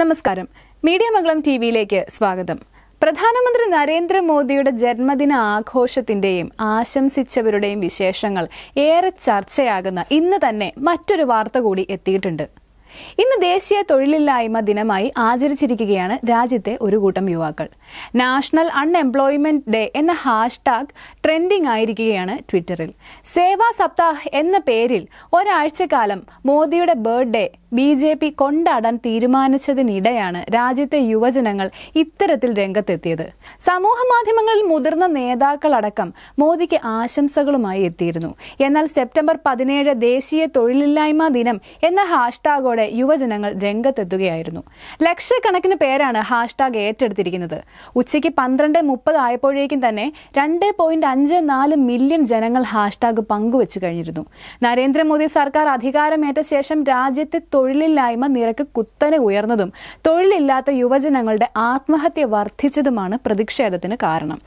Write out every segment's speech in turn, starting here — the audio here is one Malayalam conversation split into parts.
നമസ്കാരം മീഡിയ മംഗളം ടി വിയിലേക്ക് സ്വാഗതം പ്രധാനമന്ത്രി നരേന്ദ്രമോദിയുടെ ജന്മദിന ആഘോഷത്തിന്റെയും ആശംസിച്ചവരുടെയും വിശേഷങ്ങൾ ഏറെ ചർച്ചയാകുന്ന ഇന്ന് തന്നെ മറ്റൊരു വാർത്ത കൂടി എത്തിയിട്ടുണ്ട് ഇന്ന് ദേശീയ തൊഴിലില്ലായ്മ ദിനമായി ആചരിച്ചിരിക്കുകയാണ് രാജ്യത്തെ ഒരു കൂട്ടം യുവാക്കൾ നാഷണൽ അൺഎംപ്ലോയ്മെന്റ് ഡേ എന്ന ഹാഷ്ടാഗ് ട്രെൻഡിംഗ് ആയിരിക്കുകയാണ് ട്വിറ്ററിൽ സേവാ സപ്താഹ് എന്ന പേരിൽ ഒരാഴ്ചക്കാലം മോദിയുടെ ബർത്ത്ഡേ ബി ജെ പി കൊണ്ടാടാൻ തീരുമാനിച്ചതിനിടെയാണ് രാജ്യത്തെ യുവജനങ്ങൾ ഇത്തരത്തിൽ രംഗത്തെത്തിയത് സമൂഹ മാധ്യമങ്ങളിൽ മുതിർന്ന നേതാക്കളടക്കം മോദിക്ക് ആശംസകളുമായി എത്തിയിരുന്നു എന്നാൽ സെപ്റ്റംബർ പതിനേഴ് ദേശീയ തൊഴിലില്ലായ്മ ദിനം എന്ന ഹാഷ്ടാഗോടെ ഉൾപ്പെടെ യുവജനങ്ങൾ രംഗത്തെത്തുകയായിരുന്നു ലക്ഷക്കണക്കിന് പേരാണ് ഹാഷ്ടാഗ് ഏറ്റെടുത്തിരിക്കുന്നത് ഉച്ചയ്ക്ക് പന്ത്രണ്ട് മുപ്പത് ആയപ്പോഴേക്കും തന്നെ രണ്ട് പോയിന്റ് അഞ്ച് നാല് മില്യൺ ജനങ്ങൾ ഹാഷ്ടാഗ് പങ്കുവച്ചു കഴിഞ്ഞിരുന്നു നരേന്ദ്രമോദി സർക്കാർ അധികാരമേറ്റ ശേഷം രാജ്യത്തെ തൊഴിലില്ലായ്മ നിരക്ക് കുത്തനെ ഉയർന്നതും തൊഴിലില്ലാത്ത യുവജനങ്ങളുടെ ആത്മഹത്യ വർദ്ധിച്ചതുമാണ് പ്രതിഷേധത്തിന് കാരണം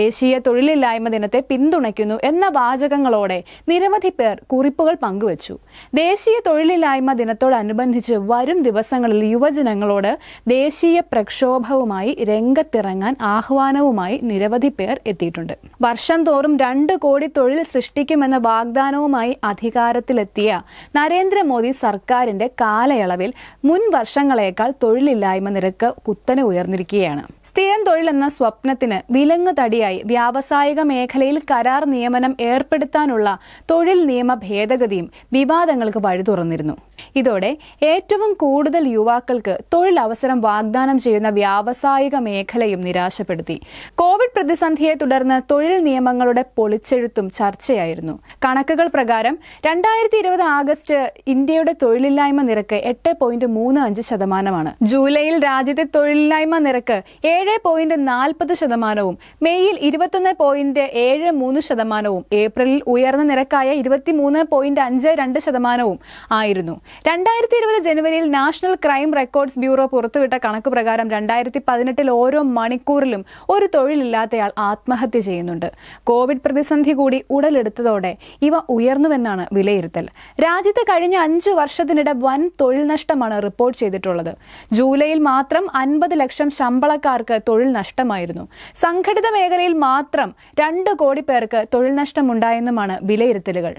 ദേശീയ തൊഴിലില്ലായ്മ ദിനത്തെ പിന്തുണയ്ക്കുന്നു എന്ന വാചകങ്ങളോടെ നിരവധി പേർ കുറിപ്പുകൾ പങ്കുവച്ചു ദേശീയ തൊഴിലില്ലായ്മ ദിനത്തോടനുബന്ധിച്ച് ഇതോടനുബന്ധിച്ച് വരും ദിവസങ്ങളിൽ യുവജനങ്ങളോട് ദേശീയ പ്രക്ഷോഭവുമായി രംഗത്തിറങ്ങാൻ ആഹ്വാനവുമായി നിരവധി പേർ എത്തിയിട്ടുണ്ട് വർഷം തോറും രണ്ട് കോടി തൊഴിൽ സൃഷ്ടിക്കുമെന്ന വാഗ്ദാനവുമായി അധികാരത്തിലെത്തിയ നരേന്ദ്രമോദി സർക്കാരിന്റെ കാലയളവിൽ മുൻ വർഷങ്ങളേക്കാൾ തൊഴിലില്ലായ്മ നിരക്ക് കുത്തനെ ഉയർന്നിരിക്കുകയാണ് സ്ഥിര എന്ന സ്വപ്നത്തിന് വിലങ്ങുതടിയായി വ്യാവസായിക മേഖലയിൽ കരാർ നിയമനം ഏർപ്പെടുത്താനുള്ള തൊഴിൽ നിയമ ഭേദഗതിയും വിവാദങ്ങൾക്ക് വഴി തുറന്നിരുന്നു ഇതോടെ ഏറ്റവും കൂടുതൽ യുവാക്കൾക്ക് തൊഴിലവസരം വാഗ്ദാനം ചെയ്യുന്ന വ്യാവസായിക മേഖലയും നിരാശപ്പെടുത്തി കോവിഡ് പ്രതിസന്ധിയെ തുടർന്ന് തൊഴിൽ നിയമങ്ങളുടെ പൊളിച്ചെഴുത്തും ചർച്ചയായിരുന്നു കണക്കുകൾ പ്രകാരം രണ്ടായിരത്തി ഇരുപത് ആഗസ്റ്റ് ഇന്ത്യയുടെ തൊഴിലില്ലായ്മ നിരക്ക് എട്ട് പോയിന്റ് മൂന്ന് അഞ്ച് ശതമാനമാണ് ജൂലൈയിൽ രാജ്യത്തെ തൊഴിലില്ലായ്മ നിരക്ക് ഏഴ് പോയിന്റ് പോയിന്റ് നാൽപ്പത് ശതമാനവും മെയ്യിൽ ഇരുപത്തൊന്ന് പോയിന്റ് ഏഴ് മൂന്ന് ശതമാനവും ഏപ്രിലിൽ ഉയർന്ന നിരക്കായ ഇരുപത്തിമൂന്ന് പോയിന്റ് അഞ്ച് രണ്ട് ശതമാനവും ആയിരുന്നു രണ്ടായിരത്തി ഇരുപത് ജനുവരിയിൽ നാഷണൽ ക്രൈം റെക്കോർഡ്സ് ബ്യൂറോ പുറത്തുവിട്ട കണക്ക് പ്രകാരം രണ്ടായിരത്തി പതിനെട്ടിൽ ഓരോ മണിക്കൂറിലും ഒരു തൊഴിലില്ലാത്തയാൾ ആത്മഹത്യ ചെയ്യുന്നുണ്ട് കോവിഡ് പ്രതിസന്ധി കൂടി ഉടലെടുത്തതോടെ ഇവ ഉയർന്നുവെന്നാണ് വിലയിരുത്തൽ രാജ്യത്ത് കഴിഞ്ഞ അഞ്ചു വർഷത്തിനിടെ വൻ തൊഴിൽ നഷ്ടമാണ് റിപ്പോർട്ട് ചെയ്തിട്ടുള്ളത് ജൂലൈയിൽ മാത്രം അൻപത് ലക്ഷം ശമ്പളക്കാർക്ക് തൊഴിൽ തൊഴിൽ നഷ്ടമായിരുന്നു സംഘടിത മേഖലയിൽ മാത്രം രണ്ട് കോടി പേർക്ക് തൊഴിൽ നഷ്ടമുണ്ടായെന്നുമാണ് വിലയിരുത്തലുകൾ